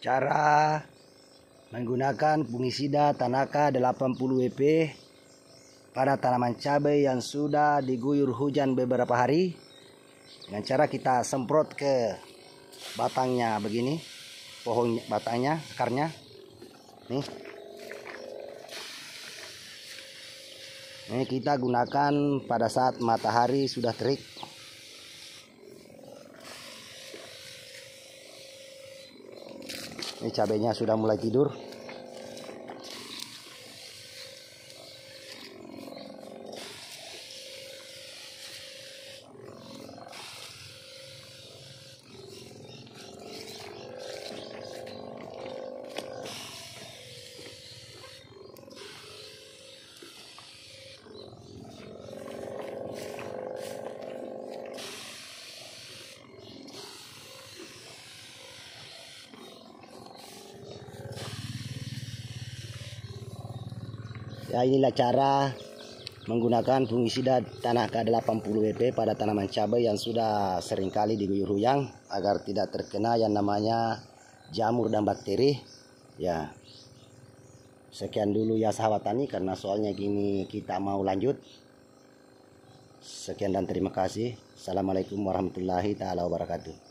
Cara menggunakan fungisida Tanaka 80 WP pada tanaman cabai yang sudah diguyur hujan beberapa hari dengan cara kita semprot ke batangnya begini pohon batangnya akarnya nih ini kita gunakan pada saat matahari sudah terik ini cabenya sudah mulai tidur Ya inilah cara menggunakan fungisida tanah K80 WP pada tanaman cabai yang sudah seringkali diguyur huyang agar tidak terkena yang namanya jamur dan bakteri. Ya. Sekian dulu ya sahabat tani karena soalnya gini kita mau lanjut. Sekian dan terima kasih. Assalamualaikum warahmatullahi taala wabarakatuh.